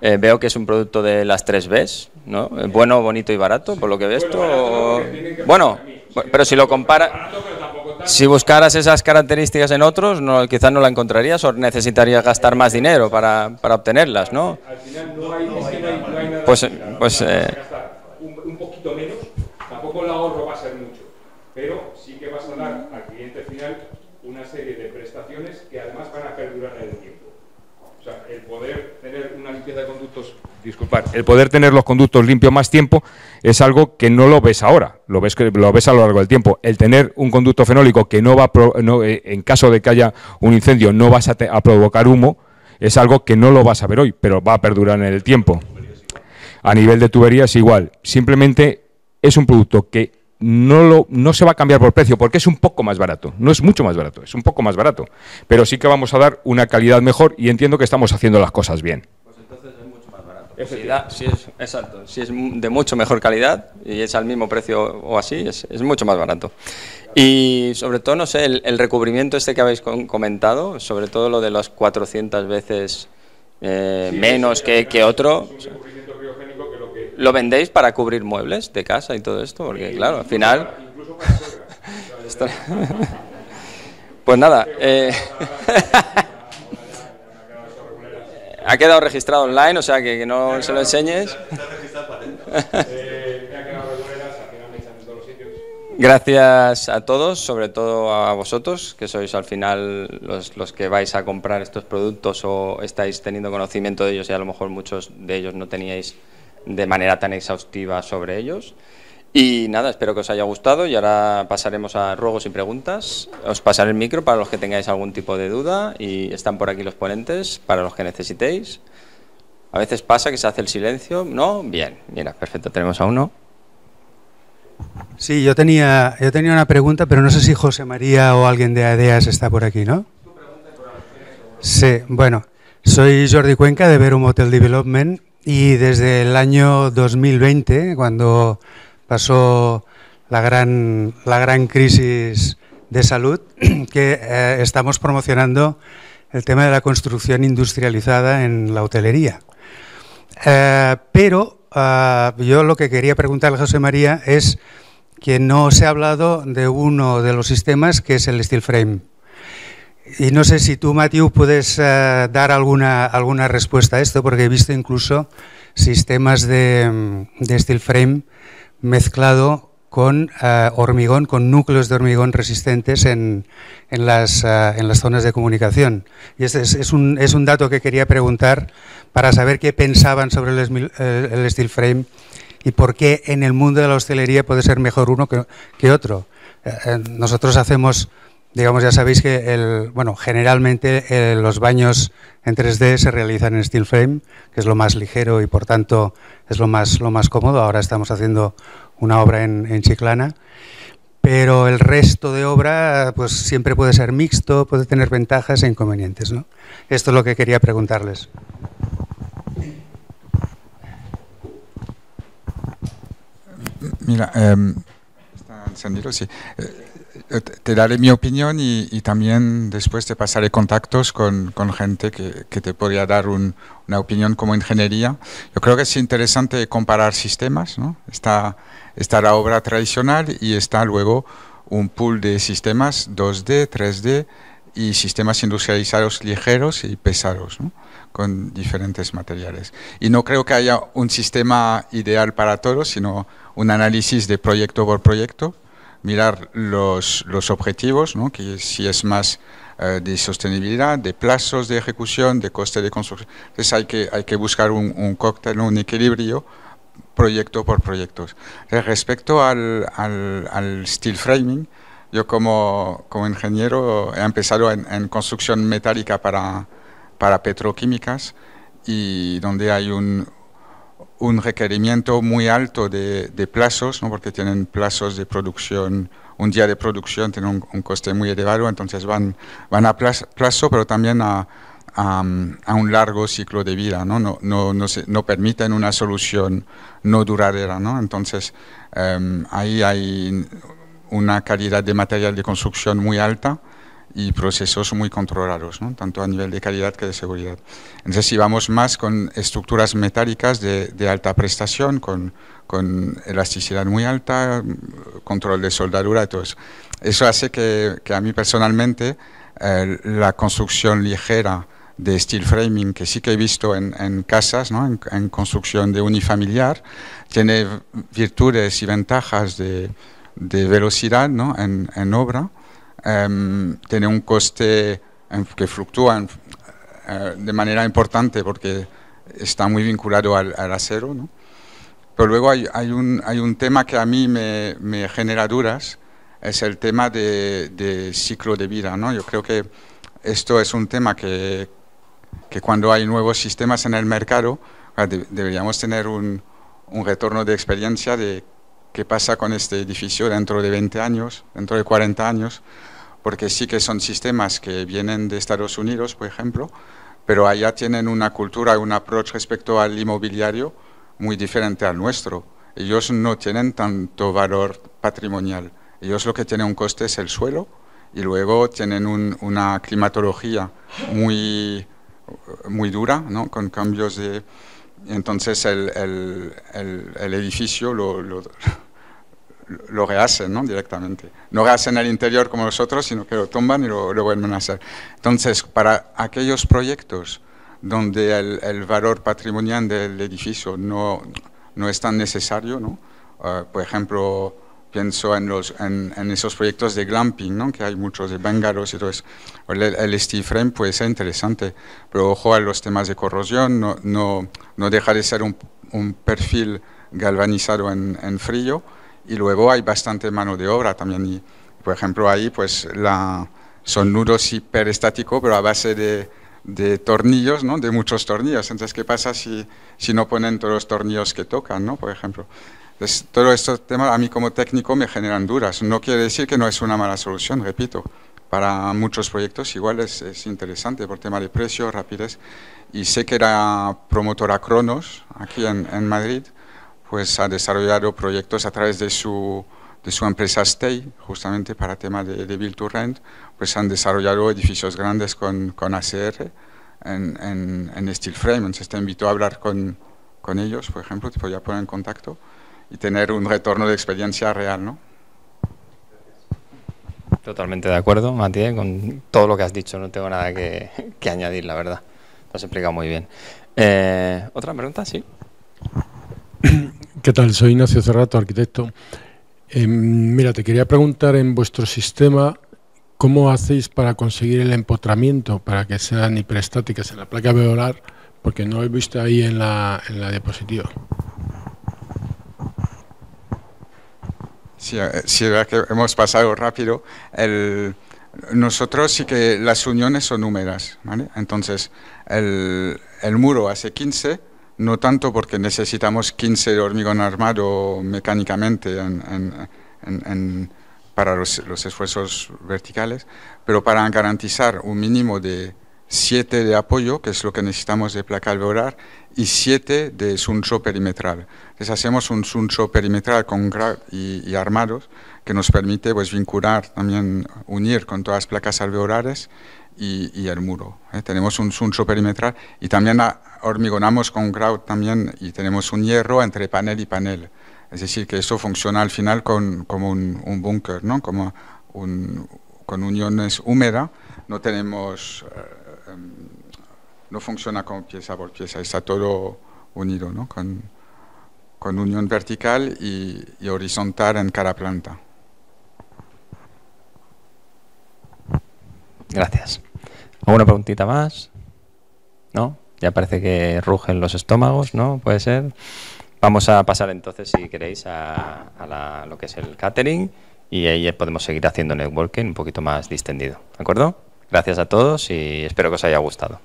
Eh, veo que es un producto de las tres Bs, ¿no? Eh, bueno, bonito y barato, por lo que ves esto Bueno, pero si lo compara... Si buscaras esas características en otros, no, quizás no la encontrarías o necesitarías gastar más dinero para, para obtenerlas, ¿no? Pues, pues disculpar, el poder tener los conductos limpios más tiempo es algo que no lo ves ahora, lo ves, lo ves a lo largo del tiempo. El tener un conducto fenólico que no va, eh, en caso de que haya un incendio, no vas a, provocar humo, es algo que no lo vas a ver hoy, pero va a perdurar en el tiempo. A nivel de tuberías igual, simplemente es un producto que no, no se va a cambiar por precio, porque es un poco más barato. No es mucho más barato, es un poco más barato. Pero sí que vamos a dar una calidad mejor y entiendo que estamos haciendo las cosas bien. Si, es, exacto, si es de mucho mejor calidad y es al mismo precio o así, es, mucho más barato. Y sobre todo, no sé, el, recubrimiento este que habéis comentado, sobre todo lo de las 400 veces eh, menos que, otro. lo, vendéis para cubrir muebles de casa y todo esto, porque claro, al final... pues nada. Eh... ha quedado registrado online, o sea que, no se lo enseñes. Eh, Gracias a todos, sobre todo a vosotros, que sois al final los, los, que vais a comprar estos productos o estáis teniendo conocimiento de ellos y a lo mejor muchos de ellos no teníais de manera tan exhaustiva sobre ellos. Y nada, espero que os haya gustado y ahora pasaremos a ruegos y preguntas. Os pasaré el micro para los que tengáis algún tipo de duda y están por aquí los ponentes para los que necesitéis. A veces pasa que se hace el silencio, ¿no? Bien, mira, perfecto, tenemos a uno. Sí, yo tenía, yo tenía una pregunta, pero no sé si José María o alguien de ADEAS está por aquí, ¿no? Sí, bueno, soy Jordi Cuenca de Verum Hotel Development y desde el año 2020, cuando pasó la gran, crisis de salud, que eh, estamos promocionando el tema de la construcción industrializada en la hotelería. Eh, pero ah, yo lo que quería preguntarle a José María es que no se ha hablado de uno de los sistemas que es el steel frame. Y no sé si tú, Matthew, puedes eh, dar alguna, alguna respuesta a esto, porque he visto incluso sistemas de mm, steel frame mezclado con eh, hormigón, con núcleos de hormigón resistentes en, en, las, eh, zonas de comunicación. Y este es, un, dato que quería preguntar para saber qué pensaban sobre el, steel frame y por qué en el mundo de la hostelería puede ser mejor uno que, otro. Eh, nosotros hacemos digamos, ya sabéis que el, bueno, generalmente eh, los baños en 3D se realizan en steel frame, que es lo más ligero y por tanto es lo más, lo más cómodo. Ahora estamos haciendo una obra en, en Chiclana, pero el resto de obra pues siempre puede ser mixto, puede tener ventajas e inconvenientes. Esto es lo que quería preguntarles. Mira, em, ¿está encendido? Sí. Eh, eh, te daré mi opinión y, también después te pasaré contactos con, gente que, te podría dar una opinión como ingeniería. Yo creo que es interesante comparar sistemas, Está, la obra tradicional y está luego un pool de sistemas 2D, 3D y sistemas industrializados ligeros y pesados, con diferentes materiales. Y no creo que haya un sistema ideal para todos, sino un análisis de proyecto por proyecto mirar los, los objetivos, que si es más eh, de sostenibilidad, de plazos de ejecución, de coste de construcción. Entonces hay que, hay que buscar un, un cóctel, un equilibrio proyecto por proyecto. Eh, respecto al, al, al steel framing, yo como, como, ingeniero he empezado en, en construcción metálica para, para petroquímicas y donde hay un, un requerimiento muy alto de, plazos, porque tienen plazos de producción, un día de producción tiene un, coste muy elevado, entonces van, van a plazo, pero también a, a, un largo ciclo de vida, no, se, permiten una solución no duradera. ¿no? Entonces em, ahí hay una calidad de material de construcción muy alta y procesos muy controlados, tanto a nivel de calidad que de seguridad. Entonces, si vamos más con estructuras metálicas de, alta prestación, con, con, elasticidad muy alta, control de soldadura, todo eso. Eso hace que, que a mí personalmente eh, la construcción ligera de steel framing, que sí que he visto en, casas, en, construcción de unifamiliar, tiene virtudes y ventajas de, velocidad ¿no? en, obra Em, tiene un coste que fluctúa eh, de manera importante porque está muy vinculado al, acero. ¿no? Pero luego hay, un, hay, un, tema que a mí me, genera dudas, es el tema de, ciclo de vida. ¿no? Yo creo que esto es un tema que, que cuando hay nuevos sistemas en el mercado, deberíamos tener un, un retorno de experiencia de qué pasa con este edificio dentro de 20 años, dentro de 40 años porque sí que son sistemas que vienen de Estados Unidos, por ejemplo, pero allá tienen una cultura, un approach respecto al inmobiliario muy diferente al nuestro. Ellos no tienen tanto valor patrimonial. Ellos lo que tienen un coste es el suelo y luego tienen una climatología muy, muy dura, ¿no? con cambios de... Entonces el, el, edificio lo lo rehacen ¿no? directamente. No rehacen el interior como los otros, sino que lo tumban y lo, vuelven a hacer. Entonces, para aquellos proyectos donde el, valor patrimonial del edificio no, no es tan necesario, ¿no? Ah, por ejemplo, pienso en, los, en, esos proyectos de glamping, ¿no? que hay muchos de bengalos y todo eso. El, steel frame puede ser interesante, pero ojo a los temas de corrosión, no, no, deja de ser un, un perfil galvanizado en frío, y luego hay bastante mano de obra también. Y, por ejemplo, ahí pues la, son nudos hiperestáticos, pero a base de, tornillos, ¿no? de muchos tornillos. Entonces, ¿qué pasa si, si no ponen todos los tornillos que tocan, ¿no? por ejemplo? Entonces, todo estos temas a mí como técnico me generan dudas. No quiere decir que no es una mala solución, repito. Para muchos proyectos igual es, es interesante por tema de precio, rapidez. Y sé que la promotora Cronos, aquí en, en Madrid, pues ha desarrollado proyectos a través de su, de su empresa Stay, justamente para tema de, de Build to Rent, pues han desarrollado edificios grandes con, con ACR en, en, Steel Frame. Entonces te invito a hablar con, con ellos, por ejemplo, te ya poner en contacto y tener un retorno de experiencia real, ¿no? Totalmente de acuerdo, Mati con todo lo que has dicho, no tengo nada que, que añadir, la verdad. Lo has explicado muy bien. Eh, ¿Otra pregunta? Sí. ¿Qué tal? Soy Ignacio Cerrato, arquitecto. Em, mira, te quería preguntar en vuestro sistema cómo hacéis para conseguir el empotramiento para que sean hiperestáticas en la placa veolar, porque no lo he visto ahí en la, en la diapositiva. Sí, eh, sí, que hemos pasado rápido. nosotros sí que las uniones son húmedas, ¿vale? Entonces, el, el muro hace 15 no tanto porque necesitamos 15 de hormigón armado mecánicamente para los, esfuerzos verticales, pero para garantizar un mínimo de 7 de apoyo, que es lo que necesitamos de placa alveolar, y 7 de suncho perimetral. Entonces hacemos un suncho perimetral con grab y, y, armados que nos permite pues, vincular, también unir con todas las placas alveolares y, el muro. ¿eh? Tenemos un sunso perimetral y también hormigonamos con grout también y tenemos un hierro entre panel y panel. Es decir, que eso funciona al final con, como un, búnker, ¿no? como con uniones húmedas. No tenemos, eh, em, no funciona como pieza por pieza, está todo unido, ¿no? con, con unión vertical y horizontal en cada planta. Gracias. ¿Alguna preguntita más? ¿No? Ya parece que rugen los estómagos, ¿no? Puede ser. Vamos a pasar entonces, si queréis, a, la, lo que es el catering y ahí podemos seguir haciendo networking un poquito más distendido. ¿De acuerdo? Gracias a todos y espero que os haya gustado.